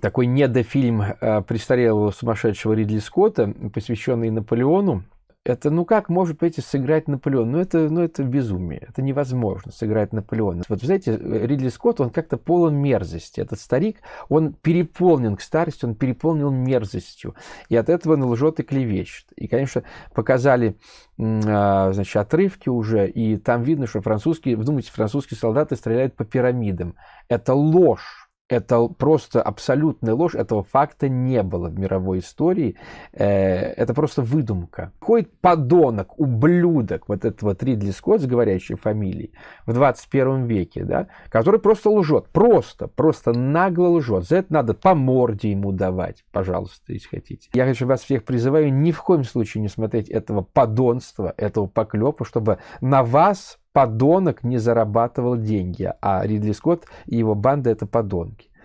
такой недофильм э, престарелого сумасшедшего Ридли Скотта, посвященный Наполеону. Это, ну как может, понимаете, сыграть Наполеон? Ну это, ну это безумие, это невозможно сыграть Наполеона. Вот вы знаете, Ридли Скотт, он как-то полон мерзости. Этот старик, он переполнен к старости, он переполнен мерзостью. И от этого он лжет и клевещет. И, конечно, показали э, значит, отрывки уже, и там видно, что французские, вы думаете, французские солдаты стреляют по пирамидам. Это ложь это просто абсолютная ложь, этого факта не было в мировой истории, э, это просто выдумка. Ходит подонок, ублюдок, вот этого Ридли Скотт с говорящей фамилией в 21 веке, да, который просто лжет, просто, просто нагло лжет. За это надо по морде ему давать, пожалуйста, если хотите. Я хочу вас всех призываю ни в коем случае не смотреть этого подонства, этого поклепа, чтобы на вас подонок не зарабатывал деньги, а Ридли Скотт и его банда это подонки.